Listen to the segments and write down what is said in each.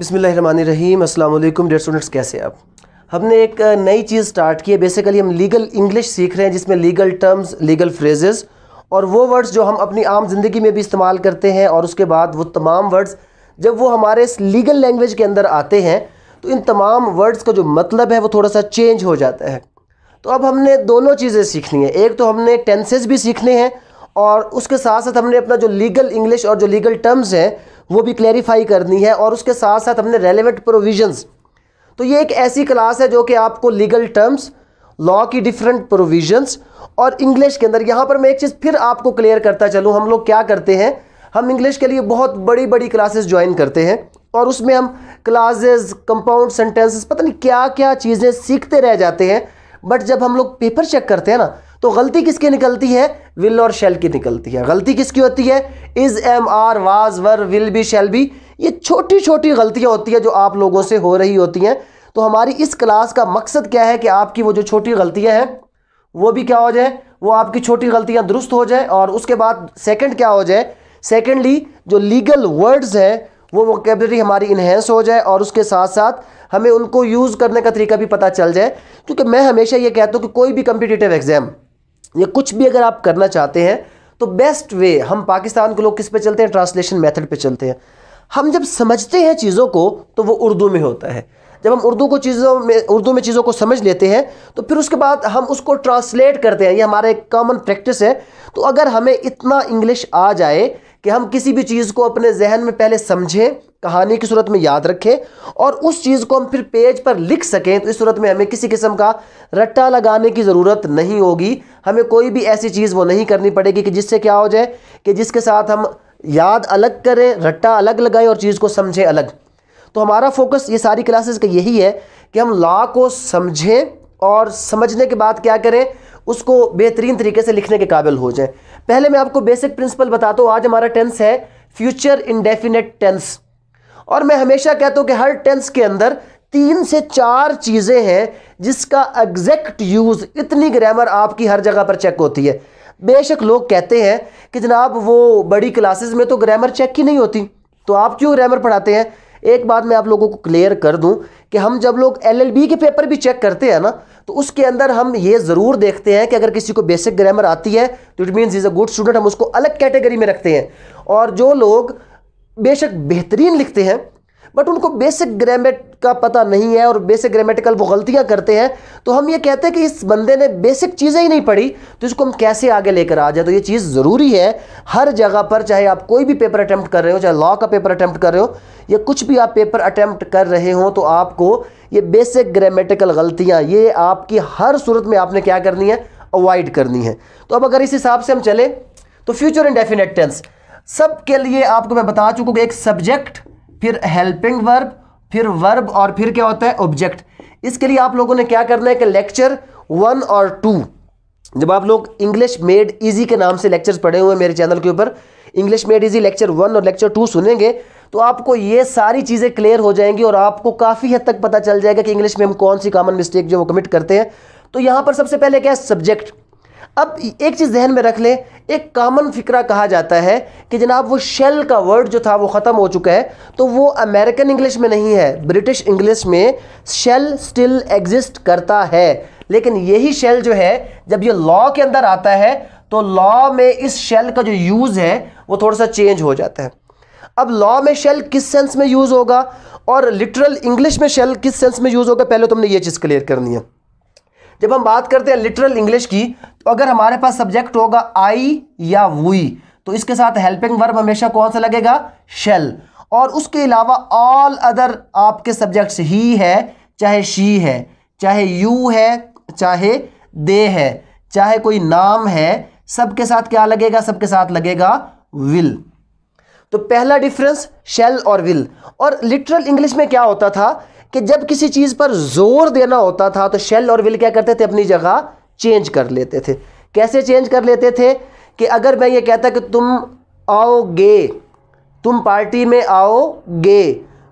बिसमीम अल्लाम dear students कैसे आप हमने एक नई चीज़ स्टार्ट की है बेसिकली हम लीगल इंग्लिश सीख रहे हैं जिसमें लीगल टर्म्स लीगल फ्रेजेस और वो वर्ड्स जो हम अपनी आम ज़िंदगी में भी इस्तेमाल करते हैं और उसके बाद वो तमाम वर्ड्स जब वो हमारे इस लीगल लैंग्वेज के अंदर आते हैं तो इन तमाम वर्ड्स का जो मतलब है वो थोड़ा सा चेंज हो जाता है तो अब हमने दोनों चीज़ें सीखनी है एक तो हमने टेंसेज भी सीखने हैं और उसके साथ साथ हमने अपना जो लीगल इंग्लिश और जो लीगल टर्म्स हैं वो भी क्लैरिफाई करनी है और उसके साथ साथ हमने रेलिवेंट प्रोविजन्स तो ये एक ऐसी क्लास है जो कि आपको लीगल टर्म्स लॉ की डिफरेंट प्रोविजन्स और इंग्लिश के अंदर यहाँ पर मैं एक चीज़ फिर आपको क्लियर करता चलूँ हम लोग क्या करते हैं हम इंग्लिश के लिए बहुत बड़ी बड़ी क्लासेस ज्वाइन करते हैं और उसमें हम क्लासेस कंपाउंड सेंटेंसेस पता नहीं क्या क्या चीज़ें सीखते रह जाते हैं बट जब हम लोग पेपर चेक करते हैं ना तो गलती किसकी निकलती है विल और शेल की निकलती है गलती किसकी होती है is am are was were will be shall be ये छोटी छोटी गलतियाँ होती है जो आप लोगों से हो रही होती हैं तो हमारी इस क्लास का मकसद क्या है कि आपकी वो जो छोटी गलतियाँ हैं वो भी क्या हो जाए वो आपकी छोटी गलतियाँ दुरुस्त हो जाए और उसके बाद सेकेंड क्या हो जाए सेकेंडली जो लीगल वर्ड्स हैं वो वोकेबलरी हमारी इन्हेंस हो जाए और उसके साथ साथ हमें उनको यूज़ करने का तरीका भी पता चल जाए क्योंकि मैं हमेशा ये कहता हूँ कि कोई भी कम्पिटिटिव एग्ज़ाम या कुछ भी अगर आप करना चाहते हैं तो बेस्ट वे हम पाकिस्तान के लोग किस पे चलते हैं ट्रांसलेशन मेथड पे चलते हैं हम जब समझते हैं चीज़ों को तो वो उर्दू में होता है जब हम उर्दू को चीज़ों में उर्दू में चीज़ों को समझ लेते हैं तो फिर उसके बाद हम उसको ट्रांसलेट करते हैं ये हमारा एक कॉमन प्रैक्टिस है तो अगर हमें इतना इंग्लिश आ जाए कि हम किसी भी चीज़ को अपने जहन में पहले समझें कहानी की सूरत में याद रखें और उस चीज़ को हम फिर पेज पर लिख सकें तो इस सूरत में हमें किसी किस्म का रट्टा लगाने की ज़रूरत नहीं होगी हमें कोई भी ऐसी चीज़ वो नहीं करनी पड़ेगी कि जिससे क्या हो जाए कि जिसके साथ हम याद अलग करें रट्टा अलग लगाएं और चीज़ को समझें अलग तो हमारा फोकस ये सारी क्लासेस का यही है कि हम लॉ को समझें और समझने के बाद क्या करें उसको बेहतरीन तरीके से लिखने के काबिल हो जाए पहले मैं आपको बेसिक प्रिंसिपल बताता हूँ आज हमारा टेंस है फ्यूचर इनडेफिनेट टेंस और मैं हमेशा कहता हूँ कि हर टेंस के अंदर तीन से चार चीज़ें हैं जिसका एग्जैक्ट यूज़ इतनी ग्रामर आपकी हर जगह पर चेक होती है बेशक लोग कहते हैं कि जनाब वो बड़ी क्लासेस में तो ग्रामर चेक ही नहीं होती तो आप क्यों ग्रामर पढ़ाते हैं एक बात मैं आप लोगों को क्लियर कर दूं कि हम जब लोग एलएलबी के पेपर भी चेक करते हैं ना तो उसके अंदर हम ये ज़रूर देखते हैं कि अगर किसी को बेसिक ग्रामर आती है तो it means is a good student हम उसको अलग कैटेगरी में रखते हैं और जो लोग बेशक बेहतरीन लिखते हैं बट उनको बेसिक ग्रामेट का पता नहीं है और बेसिक ग्रामेटिकल वो गलतियां करते हैं तो हम ये कहते हैं कि इस बंदे ने बेसिक चीज़ें ही नहीं पढ़ी तो इसको हम कैसे आगे लेकर आ जाए तो ये चीज़ ज़रूरी है हर जगह पर चाहे आप कोई भी पेपर अटैम्प्ट कर रहे हो चाहे लॉ का पेपर अटैम्प्ट कर रहे हो या कुछ भी आप पेपर अटैम्प्ट कर रहे हो तो आपको ये बेसिक ग्रामेटिकल गलतियाँ ये आपकी हर सूरत में आपने क्या करनी है अवॉइड करनी है तो अब अगर इस हिसाब से हम चलें तो फ्यूचर इंडेफिनेट टेंस सब के लिए आपको मैं बता चुका हूँ कि एक सब्जेक्ट फिर हेल्पिंग वर्ब फिर वर्ब और फिर क्या होता है ऑब्जेक्ट इसके लिए आप लोगों ने क्या करना है कि लेक्चर वन और टू जब आप लोग इंग्लिश मेड इजी के नाम से लेक्चर्स पढ़े हुए हैं मेरे चैनल के ऊपर English made easy lecture one और लेक्चर टू सुनेंगे तो आपको ये सारी चीज़ें क्लियर हो जाएंगी और आपको काफ़ी हद तक पता चल जाएगा कि इंग्लिश में हम कौन सी कॉमन मिस्टेक जो वो कमिट करते हैं तो यहाँ पर सबसे पहले क्या है सब्जेक्ट अब एक चीज़ जहन में रख लें एक कामन फिक्रा कहा जाता है कि जनाब वो शेल का वर्ड जो था वो ख़त्म हो चुका है तो वो अमेरिकन इंग्लिश में नहीं है ब्रिटिश इंग्लिश में शेल स्टिल एग्जिस्ट करता है लेकिन यही शेल जो है जब ये लॉ के अंदर आता है तो लॉ में इस शेल का जो यूज़ है वो थोड़ा सा चेंज हो जाता है अब लॉ में शेल किस सेंस में यूज़ होगा और लिटरल इंग्लिश में शेल किस सेंस में यूज़ होगा पहले तुमने तो ये चीज़ क्लियर करनी है जब हम बात करते हैं लिटरल इंग्लिश की तो अगर हमारे पास सब्जेक्ट होगा आई या वुई तो इसके साथ हेल्पिंग वर्ब हमेशा कौन सा लगेगा शेल और उसके अलावा ऑल अदर आपके सब्जेक्ट्स ही है चाहे शी है चाहे यू है चाहे दे है चाहे कोई नाम है सबके साथ क्या लगेगा सबके साथ लगेगा विल तो पहला डिफरेंस शेल और विल और लिटरल इंग्लिश में क्या होता था कि जब किसी चीज़ पर जोर देना होता था तो शेल और विल क्या करते थे अपनी जगह चेंज कर लेते थे कैसे चेंज कर लेते थे कि अगर मैं ये कहता कि तुम आओगे तुम पार्टी में आओगे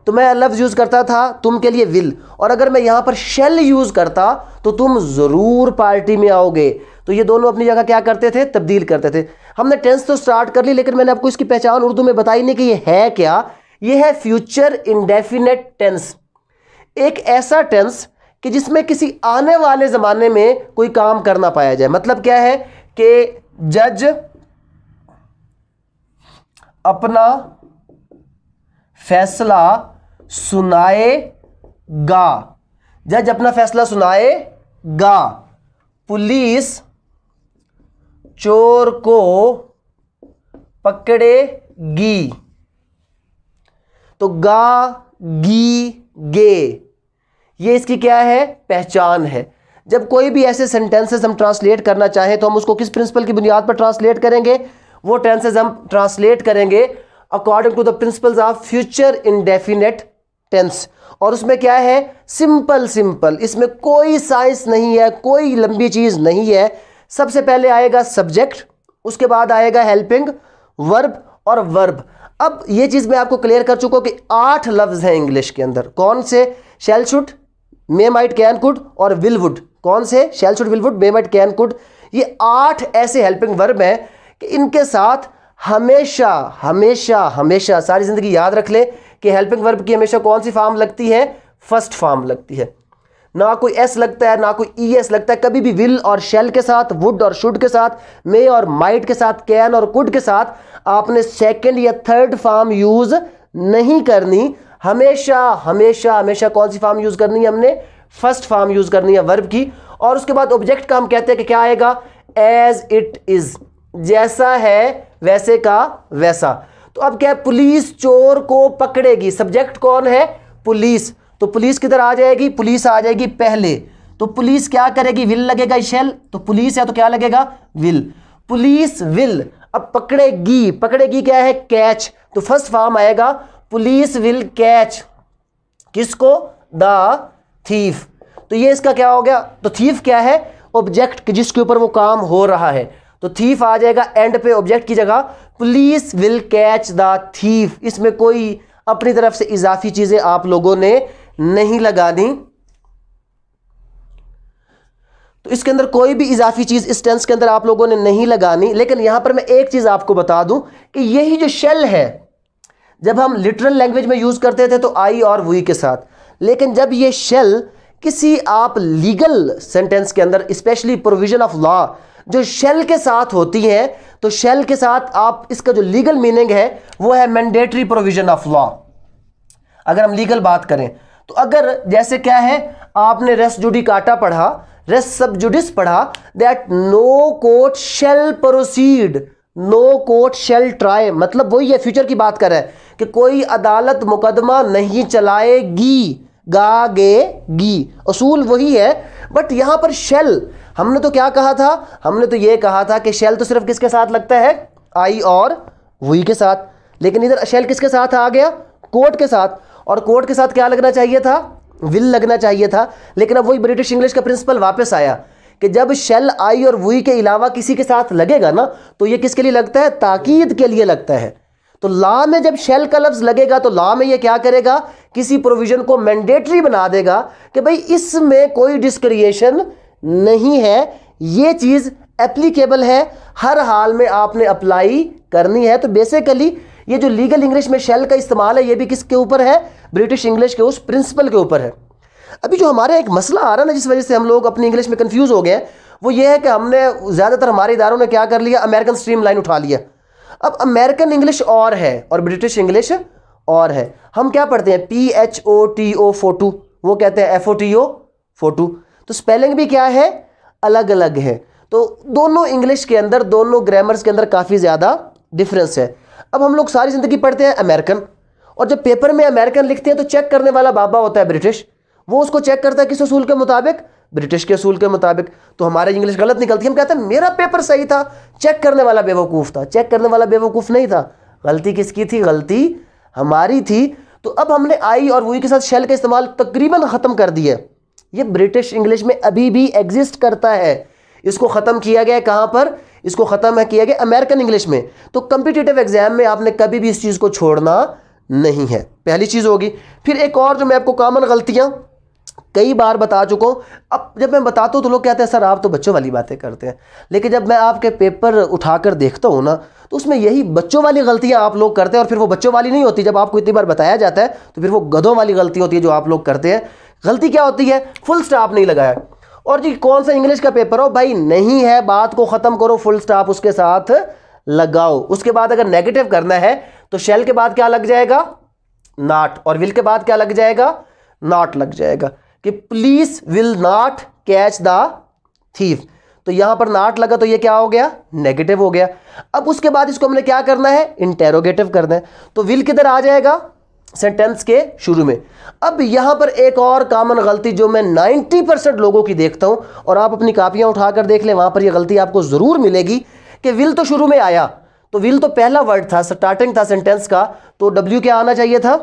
तो मैं लफ्ज़ यूज़ करता था तुम के लिए विल और अगर मैं यहाँ पर शेल यूज़ करता तो तुम ज़रूर पार्टी में आओगे तो ये दोनों अपनी जगह क्या करते थे तब्दील करते थे हमने टेंस तो स्टार्ट कर ली लेकिन मैंने आपको इसकी पहचान उर्दू में बताई नहीं कि ये है क्या ये है फ्यूचर इंडेफिनेट टेंस एक ऐसा टेंस कि जिसमें किसी आने वाले ज़माने में कोई काम करना पाया जाए मतलब क्या है कि जज अपना फैसला सुनाएगा जज अपना फैसला सुनाएगा पुलिस चोर को पकड़ेगी तो गा गी गे ये इसकी क्या है पहचान है जब कोई भी ऐसे सेंटेंसेस हम ट्रांसलेट करना चाहें तो हम उसको किस प्रिंसिपल की बुनियाद पर ट्रांसलेट करेंगे वो टेंसेज हम ट्रांसलेट करेंगे according to the principles of future indefinite tense और उसमें क्या है सिंपल सिंपल इसमें कोई साइंस नहीं है कोई लंबी चीज़ नहीं है सबसे पहले आएगा सब्जेक्ट उसके बाद आएगा हेल्पिंग वर्ब और वर्ब अब ये चीज़ मैं आपको क्लियर कर चुका हूँ कि आठ लफ्ज़ हैं इंग्लिश के अंदर कौन से shall should may might can could और विल वुड कौन से shall should will would may might can could ये आठ ऐसे हेल्पिंग वर्ब हैं कि इनके साथ हमेशा हमेशा हमेशा सारी ज़िंदगी याद रख ले कि हेल्पिंग वर्ब की हमेशा कौन सी फॉर्म लगती है फर्स्ट फॉर्म लगती है ना कोई एस लगता है ना कोई ई एस लगता है कभी भी विल और शेल के साथ वुड और शुड के साथ मे और माइट के साथ कैन और कुड के साथ आपने सेकेंड या थर्ड फॉर्म यूज़ नहीं करनी हमेशा हमेशा हमेशा कौन सी फॉर्म यूज़ करनी है हमने फर्स्ट फॉर्म यूज़ करनी है वर्ब की और उसके बाद ऑब्जेक्ट का हम कहते हैं कि क्या आएगा एज इट इज़ जैसा है वैसे का वैसा तो अब क्या पुलिस चोर को पकड़ेगी सब्जेक्ट कौन है पुलिस तो पुलिस किधर आ जाएगी पुलिस आ जाएगी पहले तो पुलिस क्या करेगी विल लगेगा शेल तो पुलिस है तो क्या लगेगा विल पुलिस विल अब पकड़ेगी पकड़ेगी क्या है कैच तो फर्स्ट फॉर्म आएगा पुलिस विल कैच किसको द थीफ तो ये इसका क्या हो गया तो थीफ क्या है ऑब्जेक्ट जिसके ऊपर वो काम हो रहा है तो थीफ आ जाएगा एंड पे ऑब्जेक्ट की जगह police will catch the thief इसमें कोई अपनी तरफ से इजाफी चीज़ें आप लोगों ने नहीं लगा दी तो इसके अंदर कोई भी इजाफी चीज़ इस टेंस के अंदर आप लोगों ने नहीं लगानी लेकिन यहां पर मैं एक चीज़ आपको बता दूं कि यही जो शेल है जब हम लिटरल लैंग्वेज में यूज़ करते थे तो आई और वी के साथ लेकिन जब ये शेल किसी आप लीगल सेंटेंस के अंदर स्पेशली प्रोविजन ऑफ लॉ जो शेल के साथ होती हैं तो शेल के साथ आप इसका जो लीगल मीनिंग है वो है मैंडेटरी प्रोविजन ऑफ लॉ अगर हम लीगल बात करें तो अगर जैसे क्या है आपने रेस जुडी काटा पढ़ा रेस सब जुडिस पढ़ा that no court shall proceed no court shall try मतलब वही है फ्यूचर की बात कर रहा है कि कोई अदालत मुकदमा नहीं चलाएगी गा गी असूल वही है बट यहाँ पर शेल हमने तो क्या कहा था हमने तो ये कहा था कि शेल तो सिर्फ किसके साथ लगता है आई और वी के साथ लेकिन इधर शेल किसके साथ आ गया कोर्ट के साथ और कोर्ट के साथ क्या लगना चाहिए था विल लगना चाहिए था लेकिन अब वही ब्रिटिश इंग्लिश का प्रिंसिपल वापस आया कि जब शेल आई और वुई के अलावा किसी के साथ लगेगा ना तो ये किसके लिए लगता है ताकीद के लिए लगता है तो लॉ में जब शेल का लफ्ज लगेगा तो लॉ में ये क्या करेगा किसी प्रोविजन को मैंडेटरी बना देगा कि भाई इसमें कोई डिस्क्रिएशन नहीं है ये चीज़ एप्लीकेबल है हर हाल में आपने अप्लाई करनी है तो बेसिकली ये जो लीगल इंग्लिश में शेल का इस्तेमाल है ये भी किसके ऊपर है ब्रिटिश इंग्लिश के उस प्रिंसिपल के ऊपर है अभी जो हमारे एक मसला आ रहा है ना जिस वजह से हम लोग अपनी इंग्लिश में कन्फ्यूज़ हो गए वो ये है कि हमने ज़्यादातर हमारे इदारों ने क्या कर लिया अमेरिकन स्ट्रीम लाइन उठा लिया अब अमेरिकन इंग्लिश और है और ब्रिटिश इंग्लिश और है हम क्या पढ़ते हैं P H O T O photo वो कहते हैं F O T O photo तो स्पेलिंग भी क्या है अलग अलग है तो दोनों इंग्लिश के अंदर दोनों ग्रामर्स के अंदर काफ़ी ज़्यादा डिफरेंस है अब हम लोग सारी ज़िंदगी पढ़ते हैं अमेरिकन और जब पेपर में अमेरिकन लिखते हैं तो चेक करने वाला बाबा होता है ब्रिटिश वो उसको चेक करता है किस असूल के मुताबिक ब्रिटिश के असूल के मुताबिक तो हमारे इंग्लिश गलत निकलती है हम कहते हैं मेरा पेपर सही था चेक करने वाला बेवकूफ़ था चेक करने वाला बेवकूफ़ नहीं था गलती किसकी थी गलती हमारी थी तो अब हमने आई और वही के साथ शेल का इस्तेमाल तकरीबन ख़त्म कर दिया ये ब्रिटिश इंग्लिश में अभी भी एग्जिस्ट करता है इसको ख़त्म किया गया कहाँ पर इसको ख़त्म किया गया अमेरिकन इंग्लिश में तो कम्पिटिटिव एग्ज़ाम में आपने कभी भी इस चीज़ को छोड़ना नहीं है पहली चीज़ होगी फिर एक और जो मैं आपको कामन गलतियाँ कई बार बता चुका हूँ अब जब मैं बताता हूँ तो लोग कहते हैं सर आप तो बच्चों वाली बातें करते हैं लेकिन जब मैं आपके पेपर उठाकर देखता हूँ ना तो उसमें यही बच्चों वाली गलतियाँ आप लोग करते हैं और फिर वो बच्चों वाली नहीं होती जब आपको इतनी बार बताया जाता है तो फिर वो गधों वाली गलती होती है जो आप लोग करते हैं गलती क्या होती है फुल स्टॉप नहीं लगाया और जी कौन सा इंग्लिश का पेपर हो भाई नहीं है बात को ख़त्म करो फुल स्टॉप उसके साथ लगाओ उसके बाद अगर नेगेटिव करना है तो शेल के बाद क्या लग जाएगा नाट और विल के बाद क्या लग जाएगा नाट लग जाएगा कि police will not catch the thief तो यहां पर नाट लगा तो ये क्या हो गया नेगेटिव हो गया अब उसके बाद इसको हमने क्या करना है इंटेरोगेटिव करना है तो विल किधर आ जाएगा सेंटेंस के शुरू में अब यहां पर एक और कॉमन गलती जो मैं 90 परसेंट लोगों की देखता हूं और आप अपनी कापियां उठाकर देख लें वहां पर यह गलती आपको जरूर मिलेगी कि विल तो शुरू में आया तो विल तो पहला वर्ड था स्टार्टिंग था सेंटेंस का तो डब्ल्यू क्या आना चाहिए था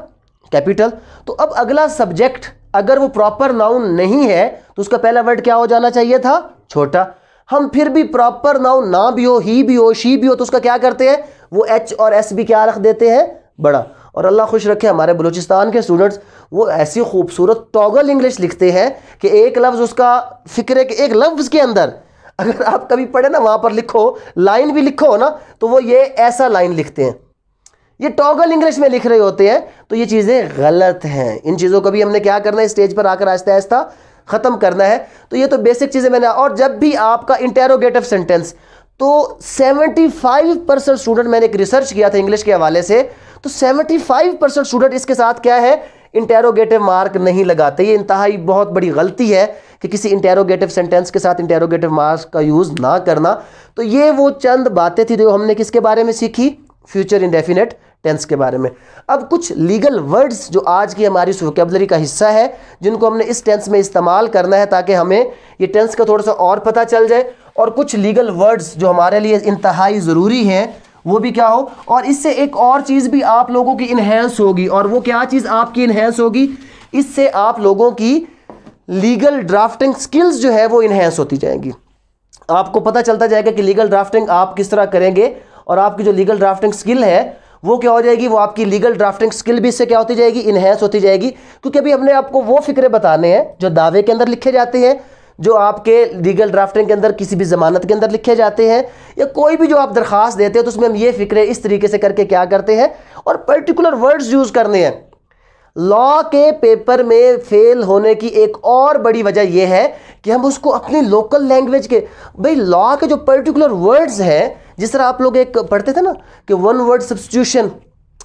कैपिटल तो अब अगला सब्जेक्ट अगर वो प्रॉपर नाउन नहीं है तो उसका पहला वर्ड क्या हो जाना चाहिए था छोटा हम फिर भी प्रॉपर नाउन ना भी हो ही भी हो शी भी हो तो उसका क्या करते हैं वो एच और एस भी क्या रख देते हैं बड़ा और अल्लाह खुश रखे हमारे बलूचिस्तान के स्टूडेंट्स वो ऐसी खूबसूरत टॉगल इंग्लिश लिखते हैं कि एक लफ्ज़ उसका फिक्र है कि एक लफ्ज़ के अंदर अगर आप कभी पढ़े ना वहाँ पर लिखो लाइन भी लिखो ना तो वो ये ऐसा लाइन लिखते हैं ये टॉगल इंग्लिश में लिख रहे होते हैं तो ये चीज़ें गलत हैं इन चीज़ों को भी हमने क्या करना है स्टेज पर आकर आहिस्ता आहिस्ता ख़त्म करना है तो ये तो बेसिक चीज़ें मैंने और जब भी आपका इंटेरोगेटिव सेंटेंस तो 75 परसेंट स्टूडेंट मैंने एक रिसर्च किया था इंग्लिश के हवाले से तो 75 परसेंट स्टूडेंट इसके साथ क्या है इंटेरोगेटिव मार्क नहीं लगाते ये इंतहाई बहुत बड़ी गलती है कि किसी इंटेरोगेटिव सेंटेंस के साथ इंटेरोगेटिव मार्क्स का यूज़ ना करना तो ये वो चंद बातें थी जो हमने किसके बारे में सीखी फ्यूचर इंडेफिनेट टेंस के बारे में अब कुछ लीगल वर्ड्स जो आज की हमारी वोकेबलरी का हिस्सा है जिनको हमने इस टेंस में इस्तेमाल करना है ताकि हमें ये टेंस का थोड़ा सा और पता चल जाए और कुछ लीगल वर्ड्स जो हमारे लिए इंतहाई ज़रूरी हैं वो भी क्या हो और इससे एक और चीज़ भी आप लोगों की इन्हेंस होगी और वो क्या चीज़ आपकी इन्हेंस होगी इससे आप लोगों की लीगल ड्राफ्टिंग स्किल्स जो है वो इन्हेंस होती जाएंगी आपको पता चलता जाएगा कि लीगल ड्राफ्टिंग आप किस तरह करेंगे और आपकी जो लीगल ड्राफ्टिंग स्किल है वो क्या हो जाएगी वो आपकी लीगल ड्राफ्टिंग स्किल भी इससे क्या होती जाएगी इन्हेंस होती जाएगी क्योंकि अभी हमने आपको वो फिक्रे बताने हैं जो दावे के अंदर लिखे जाते हैं जो आपके लीगल ड्राफ्टिंग के अंदर किसी भी जमानत के अंदर लिखे जाते हैं या कोई भी जो आप दरख्वास्त देते हैं तो उसमें हम ये फिक्रे इस तरीके से करके क्या करते हैं और पर्टिकुलर वर्ड्स यूज़ करने हैं लॉ के पेपर में फेल होने की एक और बड़ी वजह यह है कि हम उसको अपनी लोकल लैंग्वेज के भाई लॉ के जो पर्टिकुलर वर्ड्स हैं जिस तरह आप लोग एक पढ़ते थे ना कि वन वर्ड सब्सटीट्यूशन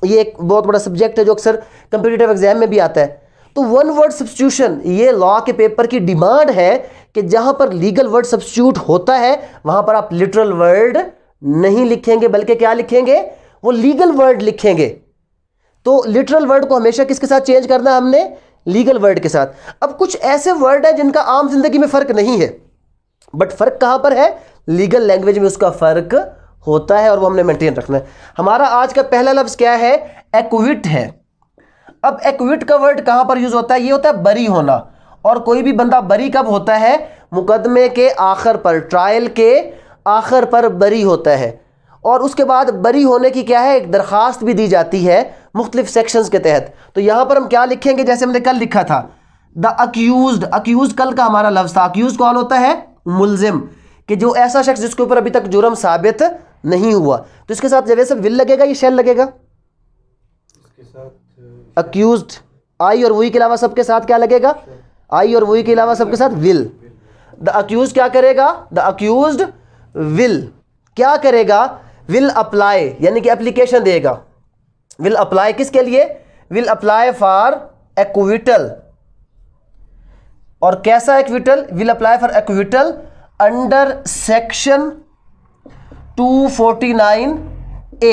ये एक बहुत बड़ा सब्जेक्ट है जो अक्सर कंपिटेटिव एग्जाम में भी आता है तो वन वर्ड सब्सटीट्यूशन ये लॉ के पेपर की डिमांड है कि जहां पर लीगल वर्ड सब्सटीट्यूट होता है वहां पर आप लिटरल वर्ड नहीं लिखेंगे बल्कि क्या लिखेंगे वो लीगल वर्ड लिखेंगे तो लिटरल वर्ड को हमेशा किसके साथ चेंज करना है हमने लीगल वर्ड के साथ अब कुछ ऐसे वर्ड हैं जिनका आम जिंदगी में फर्क नहीं है बट फर्क कहां पर है लीगल लैंग्वेज में उसका फर्क होता है और वो हमने मेंटेन रखना है हमारा आज का पहला लफ्ज़ क्या है एक्विट है अब एक्विट का वर्ड कहां पर यूज़ होता है ये होता है बरी होना और कोई भी बंदा बरी कब होता है मुकदमे के आखिर पर ट्रायल के आखिर पर बरी होता है और उसके बाद बरी होने की क्या है एक दरख्वास्त भी दी जाती है मुख्तलिफ सेक्शन के तहत तो यहां पर हम क्या लिखेंगे जैसे हमने कल लिखा था द अक्यूज अक्यूज कल का हमारा लफ्ज़ था अक्यूज कौन होता है मुलजिम कि जो ऐसा शख्स जिसके ऊपर अभी तक जुर्म साबित नहीं हुआ तो इसके साथ जब विल लगेगा ये शेल लगेगा अक्यूज आई uh, और वही के अलावा सबके साथ क्या लगेगा आई और वही के अलावा सबके साथ विल द अक्यूज क्या करेगा द अक्यूज विल क्या करेगा विल अप्लाई यानी कि एप्लीकेशन देगा विल अप्लाई किसके लिए विल अप्लाई फॉर एक्विटल और कैसा acquittal will apply for acquittal under section 249 A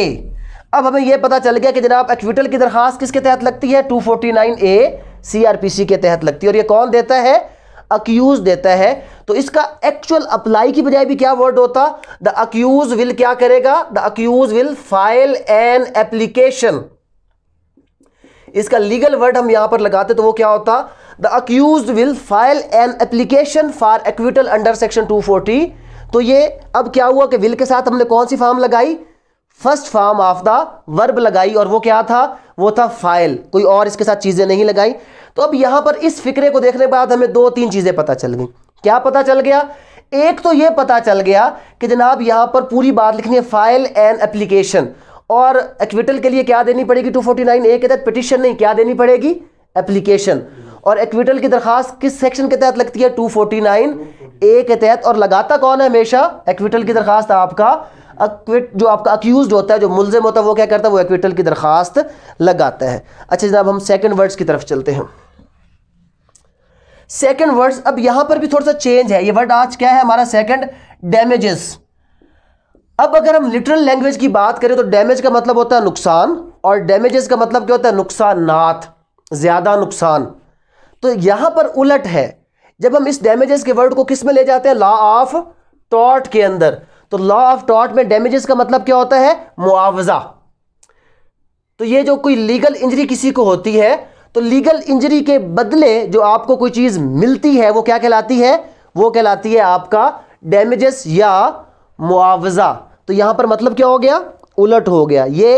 अब हमें यह पता चल गया कि जनाब एक्विटल की दरखास्त किसके तहत लगती है 249 ए सीआरपीसी के तहत लगती है और ये कौन देता है अक्यूज देता है तो इसका एक्चुअल अप्लाई की बजाय भी क्या वर्ड होता द अक्यूज विल क्या करेगा the accused will file an application इसका लीगल वर्ड हम यहां पर लगाते तो वो क्या होता the accused will file an application for acquittal under section two forty तो ये अब क्या हुआ कि विल के साथ हमने कौन सी फॉर्म लगाई first form of the verb लगाई और वो क्या था वो था फाइल कोई और इसके साथ चीज़ें नहीं लगाई तो अब यहां पर इस फिक्रे को देखने के बाद हमें दो तीन चीज़ें पता चल गई क्या पता चल गया एक तो ये पता चल गया कि जनाब यहां पर पूरी बात लिखनी है फाइल एंड एप्लीकेशन और एक्विटल के लिए क्या देनी पड़ेगी टू फोर्टी नाइन ए के तहत पिटिशन नहीं क्या देनी पड़ेगी एप्लीकेशन और एक्विटल की दरखास्त किस सेक्शन के तहत लगती है 249 ए के तहत और लगाता कौन है हमेशा एक्विटल की दरखास्त आपका अक्विट जो आपका अक्यूज होता है जो मुलजिम होता है वो क्या करता है वो एक्विटल की दरखास्त लगाता है अच्छा जनाब हम सेकेंड वर्ड्स की तरफ चलते हैं सेकेंड वर्ड्स अब यहां पर भी थोड़ा सा चेंज है ये वर्ड आज क्या है हमारा सेकेंड डैमेजेस अब अगर हम लिटरल लैंग्वेज की बात करें तो डैमेज का मतलब होता है नुकसान और डैमेजेस का मतलब क्या होता है नाथ ज़्यादा नुकसान तो यहाँ पर उलट है जब हम इस डैमेजेस के वर्ड को किस में ले जाते हैं लॉ ऑफ टॉट के अंदर तो लॉ ऑफ टॉट में डैमेजेस का मतलब क्या होता है मुआवजा तो ये जो कोई लीगल इंजरी किसी को होती है तो लीगल इंजरी के बदले जो आपको कोई चीज़ मिलती है वो क्या कहलाती है वो कहलाती है आपका डैमेजेस या मुआवजा तो यहां पर मतलब क्या हो गया उलट हो गया ये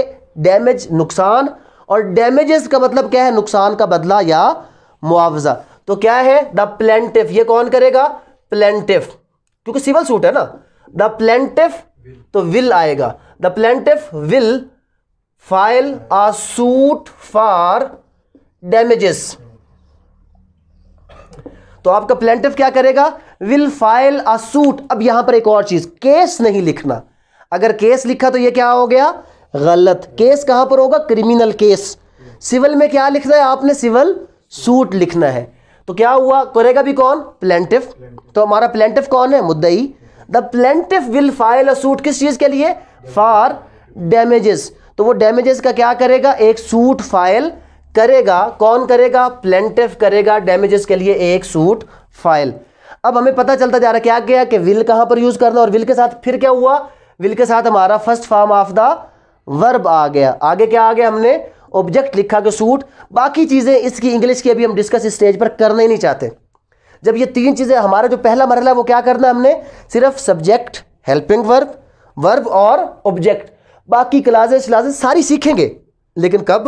डैमेज नुकसान और डैमेजेस का मतलब क्या है नुकसान का बदला या मुआवजा तो क्या है द प्लेंटिफ ये कौन करेगा प्लेंटिफ क्योंकि सिविल सूट है ना द प्लेंटिफ तो विल आएगा the plaintiff will file a suit for damages तो आपका प्लेंटिफ क्या करेगा विल फाइल अ सूट अब यहां पर एक और चीज केस नहीं लिखना अगर केस लिखा तो ये क्या हो गया गलत केस कहां पर होगा क्रिमिनल केस सिविल में क्या लिखना है आपने सिविल सूट लिखना है तो क्या हुआ करेगा भी कौन प्लेंटिफ तो हमारा प्लेंटिफ कौन है मुद्दई the plaintiff will file a suit किस चीज़ के लिए फॉर डैमेजेस तो वो डैमेजेस का क्या करेगा एक सूट फाइल करेगा कौन करेगा प्लेंटिफ करेगा डैमेजेस के लिए एक सूट फाइल अब हमें पता चलता जा रहा क्या गया कि विल कहां पर यूज करना और विल के साथ फिर क्या हुआ विल के साथ हमारा first form of the verb आ गया आगे क्या आ गया हमने ऑब्जेक्ट लिखा के सूट बाकी चीज़ें इसकी इंग्लिश की अभी हम डिस्कस स्टेज पर करना ही नहीं चाहते जब ये तीन चीज़ें हमारा जो पहला मरला है वो क्या करना है हमने सिर्फ सब्जेक्ट हेल्पिंग वर्ब वर्ब और ऑब्जेक्ट बाकी क्लासेस क्लासेस सारी सीखेंगे लेकिन कब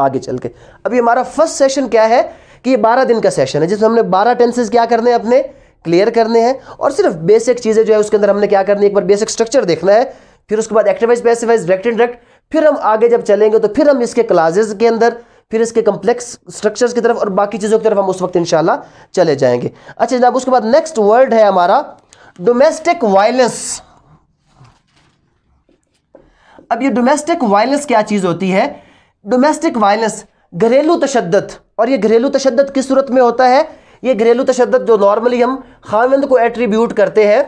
आगे चल के अभी हमारा फर्स्ट सेशन क्या है कि ये बारह दिन का सेशन है जिसमें हमने बारह टेंसेज क्या करने हैं अपने क्लियर करने हैं और सिर्फ बेसिक चीज़ें जो है उसके अंदर हमने क्या करनी है एक बार बेसिक स्ट्रक्चर देखना है फिर उसके बाद एक्टिवाइज पैसिवाइज डायरेक्ट इंडरेक्ट फिर हम आगे जब चलेंगे तो फिर हम इसके क्लासेज के अंदर फिर इसके कम्प्लेक्स स्ट्रक्चर्स की तरफ और बाकी चीज़ों की तरफ हम उस वक्त इंशाल्लाह चले जाएंगे अच्छा जनाब उसके बाद नेक्स्ट वर्ड है हमारा डोमेस्टिक वायलेंस अब ये डोमेस्टिक वायलेंस क्या चीज़ होती है डोमेस्टिक वायलेंस घरेलू तशद और ये घरेलू तशद किस सूरत में होता है ये घरेलू तशद जो नॉर्मली हम खामिंद को एट्रीब्यूट करते हैं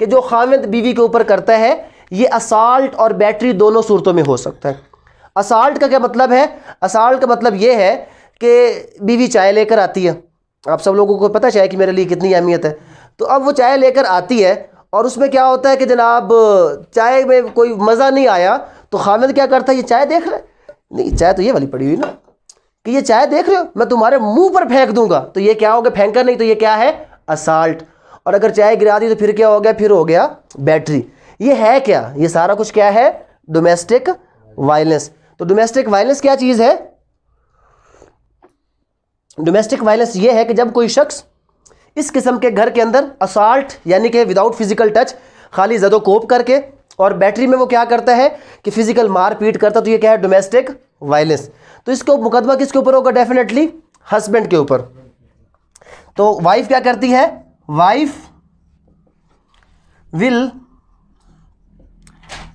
कि जो खामिंद बीवी के ऊपर करता है ये असाल्ट और बैटरी दोनों सूरतों में हो सकता है असाल्ट का क्या मतलब है असाल्ट का मतलब ये है कि बीवी चाय लेकर आती है आप सब लोगों को पता चाय कि मेरे लिए कितनी अहमियत है तो अब वो चाय लेकर आती है और उसमें क्या होता है कि जनाब चाय में कोई मज़ा नहीं आया तो खामिद क्या करता है ये चाय देख रहे नहीं चाय तो ये वाली पड़ी हुई ना कि ये चाय देख रहे हो मैं तुम्हारे मुंह पर फेंक दूंगा तो ये क्या हो गया फेंकर नहीं तो ये क्या है असाल्ट और अगर चाय गिरा दी तो फिर क्या हो गया फिर हो गया बैटरी ये है क्या ये सारा कुछ क्या है डोमेस्टिक वायलेंस तो डोमेस्टिक वायलेंस क्या चीज है डोमेस्टिक वायलेंस ये है कि जब कोई शख्स इस किस्म के घर के अंदर असाल्ट यानी कि विदाउट फिजिकल टच खाली जदो कोप करके और बैटरी में वो क्या करता है कि फिजिकल मार पीट करता तो ये क्या है डोमेस्टिक वायलेंस तो इसको मुकदमा किसके ऊपर होगा डेफिनेटली हस्बैंड के ऊपर तो वाइफ क्या करती है वाइफ विल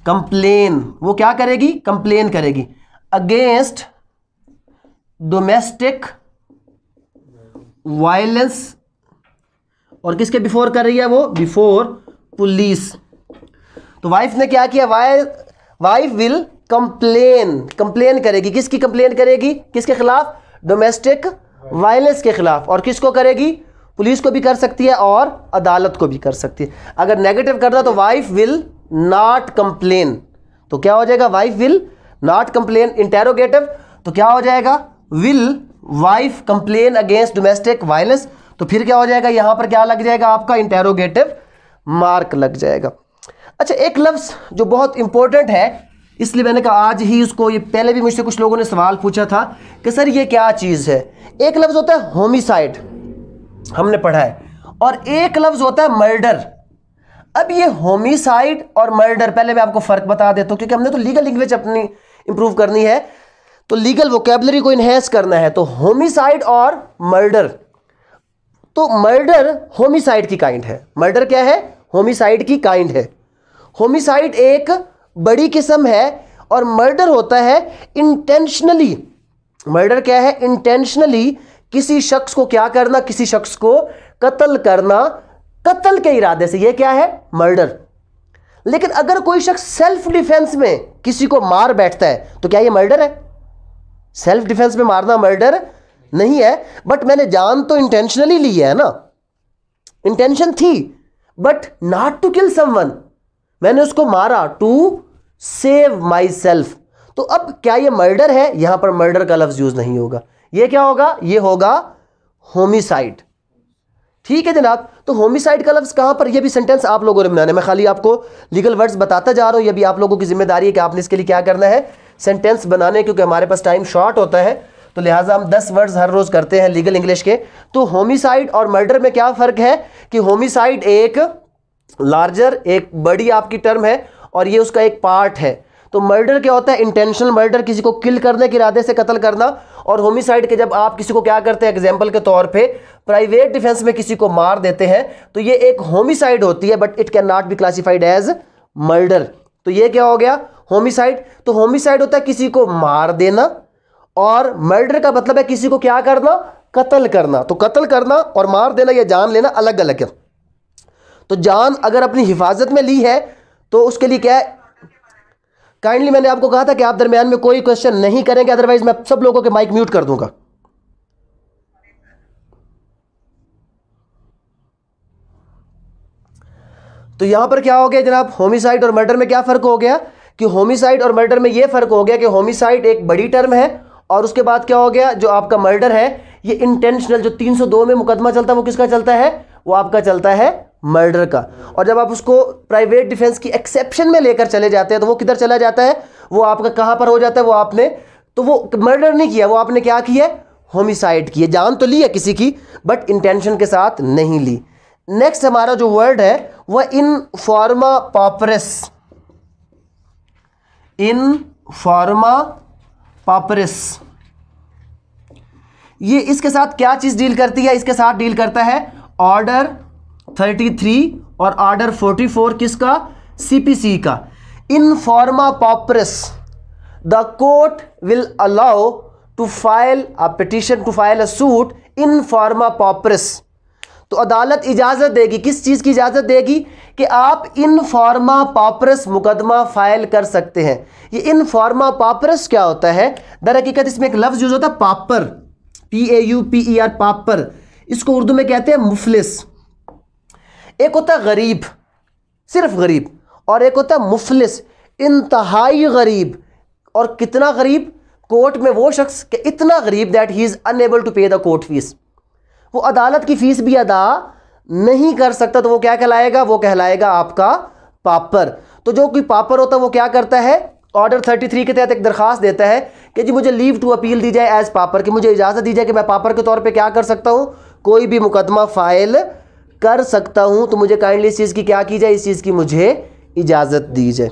कंप्लेन वो क्या करेगी कंप्लेन करेगी अगेंस्ट डोमेस्टिक वायलेंस और किसके बिफोर कर रही है वो बिफोर पुलिस तो वाइफ ने क्या किया wife wife will complain complain करेगी किसकी कंप्लेन करेगी किसके खिलाफ डोमेस्टिक वायलेंस के खिलाफ और किसको करेगी पुलिस को भी कर सकती है और अदालत को भी कर सकती है अगर नेगेटिव करता तो वाइफ विल नॉट कंप्लेन तो क्या हो जाएगा wife will not complain interrogative तो क्या हो जाएगा will wife complain against domestic violence तो फिर क्या हो जाएगा यहां पर क्या लग जाएगा आपका इंटेरोगेटिव मार्क लग जाएगा अच्छा एक लफ्ज़ जो बहुत इंपॉर्टेंट है इसलिए मैंने कहा आज ही उसको ये पहले भी मुझसे कुछ लोगों ने सवाल पूछा था कि सर ये क्या चीज़ है एक लफ्ज़ होता है होमिसाइड हमने पढ़ा है और एक लफ्ज़ होता है मर्डर अब ये होमिसाइड और मर्डर पहले मैं आपको फ़र्क बता देता हूं क्योंकि हमने तो लीगल लैंग्वेज अपनी इंप्रूव करनी है तो लीगल वोकेबलरी को इनहेंस करना है तो होमिसाइड और मर्डर तो मर्डर होमिसाइड की काइंड है मर्डर क्या है होमिसाइड की काइंड है होमिसाइड एक बड़ी किस्म है और मर्डर होता है इंटेंशनली मर्डर क्या है इंटेंशनली किसी शख्स को क्या करना किसी शख्स को कत्ल करना कत्ल के इरादे से यह क्या है मर्डर लेकिन अगर कोई शख्स सेल्फ डिफेंस में किसी को मार बैठता है तो क्या यह मर्डर है सेल्फ डिफेंस में मारना मर्डर नहीं है बट मैंने जान तो इंटेंशनली ली है ना इंटेंशन थी but not to kill someone मैंने उसको मारा टू सेव माई सेल्फ तो अब क्या ये मर्डर है यहां पर मर्डर का लफ्ज यूज नहीं होगा ये क्या होगा ये होगा होमिसाइड ठीक है जनाब तो होमिसाइड का लफ्ज़ कहाँ पर यह भी सेंटेंस आप लोगों ने बनाने में मैं खाली आपको लीगल वर्ड्स बताता जा रहा हूँ यह भी आप लोगों की जिम्मेदारी है कि आपने इसके लिए क्या करना है सेंटेंस बनाने क्योंकि हमारे पास टाइम शॉर्ट होता है तो लिहाजा हम दस वर्ड्स हर रोज़ करते हैं लीगल इंग्लिश के तो होमिसाइड और मर्डर में क्या फ़र्क है कि होमिसाइड एक लार्जर एक बड़ी आपकी टर्म है और ये उसका एक पार्ट है तो मर्डर क्या होता है इंटेंशनल मर्डर किसी को किल करने के इरादे से कत्ल करना और होमिसाइड के जब आप किसी को क्या करते हैं एग्जाम्पल के तौर पर प्राइवेट डिफेंस में किसी को मार देते हैं तो ये एक होमिसाइड होती है but it can not be classified as murder तो ये क्या हो गया होमिसाइड तो होमिसाइड होता है किसी को मार देना और मर्डर का मतलब है किसी को क्या करना कत्ल करना तो कत्ल करना और मार देना या जान लेना अलग अलग है तो जान अगर अपनी हिफाजत में ली है तो उसके लिए क्या है काइंडली मैंने आपको कहा था कि आप दरमियान में कोई क्वेश्चन नहीं करेंगे अदरवाइज मैं सब लोगों के माइक म्यूट कर दूंगा तो यहां पर क्या हो गया जनाब होमिसाइड और मर्डर में क्या फर्क हो गया कि होमिसाइड और मर्डर में यह फर्क हो गया कि होमिसाइड एक बड़ी टर्म है और उसके बाद क्या हो गया जो आपका मर्डर है ये इंटेंशनल जो 302 में मुकदमा चलता है वो किसका चलता है वो आपका चलता है मर्डर का और जब आप उसको प्राइवेट डिफेंस की एक्सेप्शन में लेकर चले जाते हैं तो वो किधर चला जाता है वो आपका कहाँ पर हो जाता है वो आपने तो वो मर्डर नहीं किया वो आपने क्या किया होमिसाइड किया जान तो ली है किसी की बट इंटेंशन के साथ नहीं ली नेक्स्ट हमारा जो वर्ड है वह इन फॉर्मा पॉपरस इन फॉर्मा पॉपरस ये इसके साथ क्या चीज़ डील करती है इसके साथ डील करता है ऑर्डर 33 और आर्डर 44 किसका सीपीसी का in forma pauperis the court will allow to file a petition to file a suit in forma pauperis तो अदालत इजाज़त देगी किस चीज़ की इजाज़त देगी कि आप इन फॉर्मा पापरस मुकदमा फाइल कर सकते हैं ये इन फॉर्मा पापरस क्या होता है दर हकीकत इसमें एक लफ्ज़ यूज़ होता है pauper P A U P E R pauper इसको उर्दू में कहते हैं मुफलिस एक होता है गरीब सिर्फ गरीब और एक होता है मुफलिस इंतहाई गरीब और कितना गरीब कोर्ट में वो शख्स कि इतना गरीब that he is unable to pay the court fee वो अदालत की फ़ीस भी अदा नहीं कर सकता तो वो क्या कहलाएगा वो कहलाएगा आपका पापर तो जो कोई पापर होता है वो क्या करता है ऑर्डर 33 के तहत एक दरख्वास्त देता है कि जी मुझे लीव टू अपील दी जाए एज पापर कि मुझे इजाज़त दी जाए कि मैं पापर के तौर पे क्या कर सकता हूँ कोई भी मुकदमा फाइल कर सकता हूँ तो मुझे काइंडली इस चीज़ की क्या की जाए इस चीज़ की मुझे इजाज़त दी जाए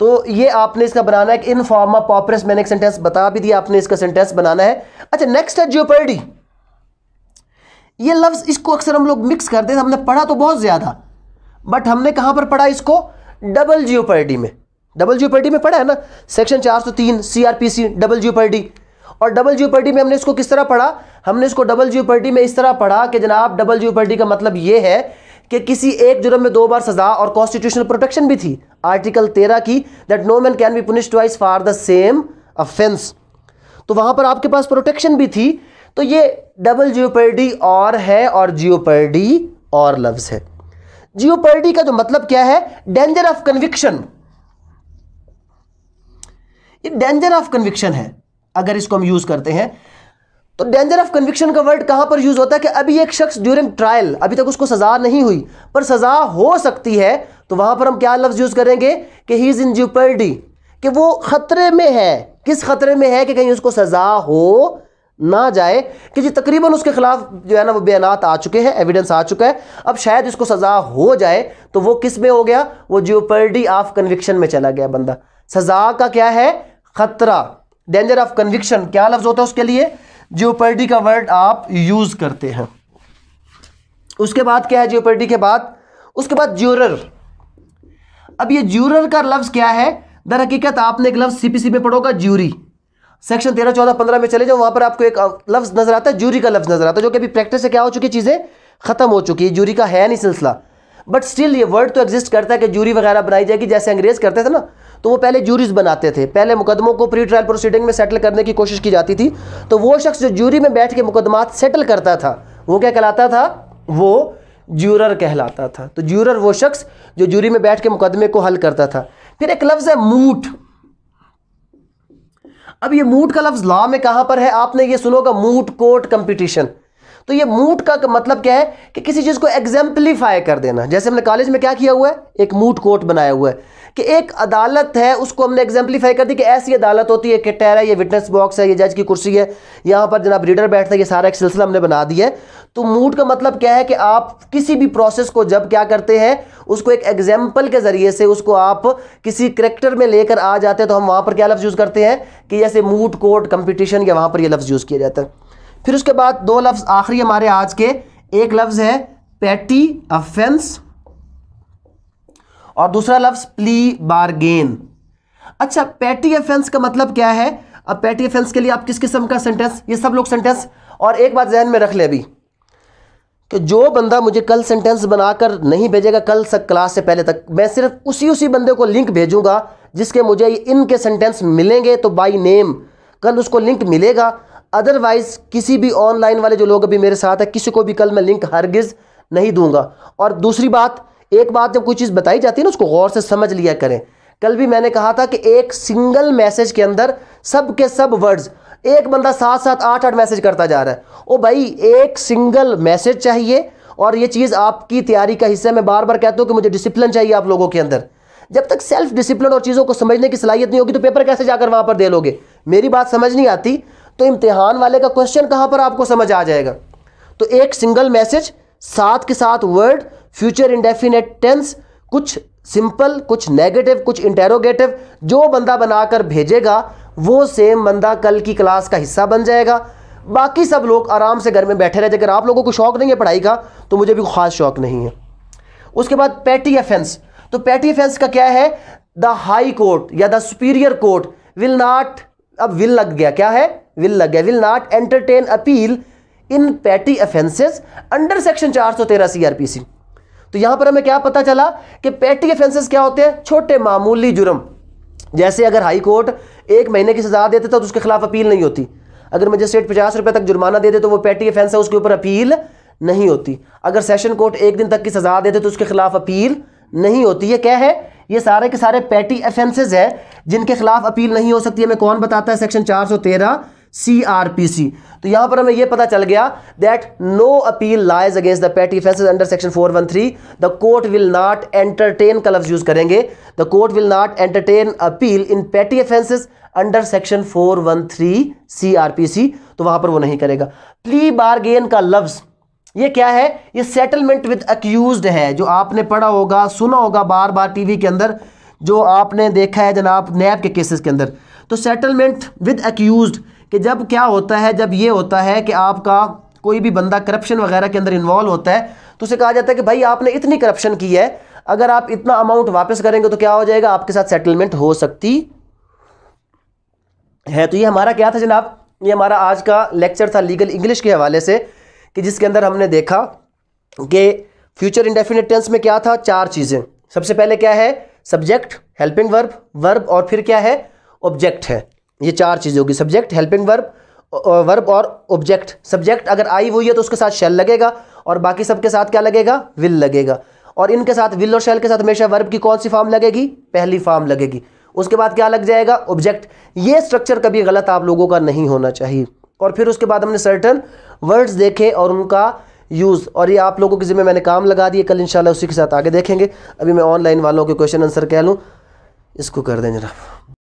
तो ये आपने इसका बनाना है कि इन फॉर्म ऑफ पॉपरस मैंने एक सेंटेंस बता भी दिया आपने इसका सेंटेंस बनाना है अच्छा नेक्स्ट है जियोपर्डी ये लफ्ज़ इसको अक्सर हम लोग मिक्स करते हैं हमने पढ़ा तो बहुत ज़्यादा बट हमने कहां पर पढ़ा इसको डबल जियोपर्डी में डबल जियोपर्डी में पढ़ा है ना सेक्शन चार सौ तीन C R P C double jeopardy और डबल जियोपर्डी में हमने इसको किस तरह पढ़ा हमने इसको डबल ज्यूपर्टी में इस तरह पढ़ा कि जनाब डबल ज्यूपर्टी का मतलब ये है कि किसी एक जुर्म में दो बार सजा और कॉन्स्टिट्यूशनल प्रोटेक्शन भी थी आर्टिकल तेरह की that no man can be punish twice for the same offence तो वहां पर आपके पास प्रोटेक्शन भी थी तो ये डबल जियोपर्डी और है और जियोपर्डी और लफ्ज है जियोपर्डी का जो मतलब क्या है डेंजर ऑफ कन्विक्शन ये डेंजर ऑफ कन्विक्शन है अगर इसको हम यूज करते हैं तो डेंजर ऑफ कन्विक्शन का वर्ड कहां पर यूज होता है कि अभी एक शख्स ड्यूरिंग ट्रायल अभी तक उसको सजा नहीं हुई पर सजा हो सकती है तो वहां पर हम क्या लफ्ज यूज करेंगे कि ही इज इन ज्यूपर्डी कि वो खतरे में है किस खतरे में है कि कहीं उसको सजा हो ना जाए कि जी तकरीबन उसके खिलाफ जो है ना वो बयानात आ चुके हैं एविडेंस आ चुका है अब शायद इसको सजा हो जाए तो वो किस में हो गया वो ज्योपर्डी ऑफ कन्विक्शन में चला गया बंदा सजा का क्या है खतरा डेंजर ऑफ कन्विक्शन क्या लफ्ज होता है उसके लिए जियोपर्डी का वर्ड आप यूज करते हैं उसके बाद क्या है जियोपर्डी के बाद उसके बाद ज्यूरर अब ये ज्यूरर का लफ्ज क्या है दर हकीकत आपने एक लफ्ज सीपीसी में पढ़ोगा ज्यूरी सेक्शन तेरह चौदह पंद्रह में चले जाओ वहां पर आपको एक लफ्ज नजर आता है ज्यूरी का लफ्ज नजर आता है जो कि अभी प्रैक्टिस से क्या हो चुकी चीजें खत्म हो चुकी है ज्यूरी का है नहीं सिलसिला बट स्टिल ये वर्ड तो एग्जिस्ट करता है कि ज्यूरी वगैरह बनाई जाएगी जैसे अंग्रेज करते थे ना तो वो पहले जूरीज बनाते थे पहले मुकदमों को प्री ट्रायल प्रोसीडिंग में सेटल करने की कोशिश की जाती थी तो वो शख्स जो जूरी में बैठ के मुकदमा सेटल करता था वो क्या कहलाता था वो जूरर कहलाता था तो जूरर वो शख्स जो जूरी में बैठ के मुकदमे को हल करता था फिर एक लफ्ज़ है मूट अब ये मूट का लफ्ज़ लॉ में कहां पर है आपने ये सुनोगा मूट कोर्ट कंपटीशन तो ये मूट का मतलब क्या है कि किसी चीज़ को एग्जाम्पलीफाई कर देना जैसे हमने कॉलेज में क्या किया हुआ है एक मूट कोर्ट बनाया हुआ है कि एक अदालत है उसको हमने एग्जाम्पलीफाई कर दी कि ऐसी अदालत होती है कि है ये विटनेस बॉक्स है ये जज की कुर्सी है यहाँ पर जनाब रीडर बैठता है ये सारा एक सिलसिला हमने बना दिया है तो मूड का मतलब क्या है कि आप किसी भी प्रोसेस को जब क्या करते हैं उसको एक एग्जाम्पल के ज़रिए से उसको आप किसी करेक्टर में लेकर आ जाते हैं तो हम वहाँ पर क्या लफ्ज़ यूज़ करते हैं कि जैसे मूड कोर्ट कम्पिटिशन या वहाँ पर ये लफ्ज़ यूज़ किया जाता है फिर उसके बाद दो लफ्ज़ आखिरी हमारे आज के एक लफ्ज़ है पैटी अफेंस और दूसरा लफ्ज प्ली बारगेन अच्छा पैटी अफेंस का मतलब क्या है अब पैटी अफेंस के लिए आप किस किस्म का सेंटेंस ये सब लोग सेंटेंस और एक बात जहन में रख ले अभी कि जो बंदा मुझे कल सेंटेंस बनाकर नहीं भेजेगा कल सक क्लास से पहले तक मैं सिर्फ उसी उसी बंदे को लिंक भेजूंगा जिसके मुझे इनके सेंटेंस मिलेंगे तो बाई नेम कल उसको लिंक मिलेगा अदरवाइज़ किसी भी ऑनलाइन वाले जो लोग अभी मेरे साथ हैं किसी को भी कल मैं लिंक हरगिज़ नहीं दूंगा और दूसरी बात एक बात जब कोई चीज़ बताई जाती है ना उसको गौर से समझ लिया करें कल भी मैंने कहा था कि एक सिंगल मैसेज के अंदर सब के सब वर्ड्स एक बंदा सात सात आठ आठ मैसेज करता जा रहा है ओ भाई एक सिंगल मैसेज चाहिए और ये चीज़ आपकी तैयारी का हिस्सा मैं बार बार कहता हूँ कि मुझे डिसिप्लिन चाहिए आप लोगों के अंदर जब तक सेल्फ डिसिप्लिन और चीज़ों को समझने की सलाहियत नहीं होगी तो पेपर कैसे जाकर वहाँ पर दे लोगे मेरी बात समझ नहीं आती तो इम्तिहान वाले का क्वेश्चन कहाँ पर आपको समझ आ जाएगा तो एक सिंगल मैसेज साथ के साथ वर्ड फ्यूचर इंडेफिनेट टेंस कुछ सिंपल कुछ नेगेटिव कुछ इंटेरोगेटिव जो बंदा बनाकर भेजेगा वो सेम बंदा कल की क्लास का हिस्सा बन जाएगा बाकी सब लोग आराम से घर में बैठे रहते अगर आप लोगों को शौक नहीं है पढ़ाई का तो मुझे भी खास शौक नहीं है उसके बाद पैटी अफेंस तो पैटी अफेंस का क्या है द हाई कोर्ट या the superior court will not अब विल लग गया क्या है विल लग गया will not entertain appeal in petty offences under section 413 CrPC तो यहां पर हमें क्या पता चला कि पैटी अफेंसेस क्या होते हैं छोटे मामूली जुर्म जैसे अगर हाई कोर्ट एक महीने की सजा देते तो उसके खिलाफ अपील नहीं होती अगर मजिस्ट्रेट पचास रुपए तक जुर्माना दे दे तो वो पैटी अफेंस है उसके ऊपर अपील नहीं होती अगर सेशन कोर्ट एक दिन तक की सजा देते तो उसके खिलाफ अपील नहीं होती ये क्या है ये सारे के सारे पैटी अफेंसेज हैं जिनके खिलाफ अपील नहीं हो सकती हमें कौन बताता है section 413 C R P C तो यहां पर हमें यह पता चल गया that no appeal lies against the petty defences under section 413 the court will not entertain का लफ्ज यूज करेंगे the court will not entertain appeal in petty offences under section 413 CrPC तो वहां पर वो नहीं करेगा प्ली बारगेन का लफ्ज ये क्या है ये सेटलमेंट विद अक्यूज है जो आपने पढ़ा होगा सुना होगा बार बार टीवी के अंदर जो आपने देखा है जनाब नैब के केसेस के अंदर तो सेटलमेंट विद अक्यूज कि जब क्या होता है जब ये होता है कि आपका कोई भी बंदा करप्शन वगैरह के अंदर इन्वॉल्व होता है तो उसे कहा जाता है कि भाई आपने इतनी करप्शन की है अगर आप इतना अमाउंट वापस करेंगे तो क्या हो जाएगा आपके साथ सेटलमेंट हो सकती है तो ये हमारा क्या था जनाब ये हमारा आज का लेक्चर था लीगल इंग्लिश के हवाले से कि जिसके अंदर हमने देखा कि फ्यूचर इंडेफिनेट टेंस में क्या था चार चीज़ें सबसे पहले क्या है सब्जेक्ट हेल्पिंग वर्ब वर्ब और फिर क्या है ऑब्जेक्ट है ये चार चीज़ें होगी सब्जेक्ट हेल्पिंग वर्ब वर्ब और ऑब्जेक्ट सब्जेक्ट अगर आई हुई है तो उसके साथ शेल लगेगा और बाकी सबके साथ क्या लगेगा विल लगेगा और इनके साथ विल और शेल के साथ हमेशा वर्ब की कौन सी फॉर्म लगेगी पहली फॉर्म लगेगी उसके बाद क्या लग जाएगा ऑब्जेक्ट ये स्ट्रक्चर कभी गलत आप लोगों का नहीं होना चाहिए और फिर उसके बाद हमने सर्टन वर्ड्स देखे और उनका यूज़ और ये आप लोगों के जिम्मे मैंने काम लगा दिए कल इंशाल्लाह उसी के साथ आगे देखेंगे अभी मैं ऑनलाइन वालों के क्वेश्चन आंसर कह लूँ इसको कर दें जरा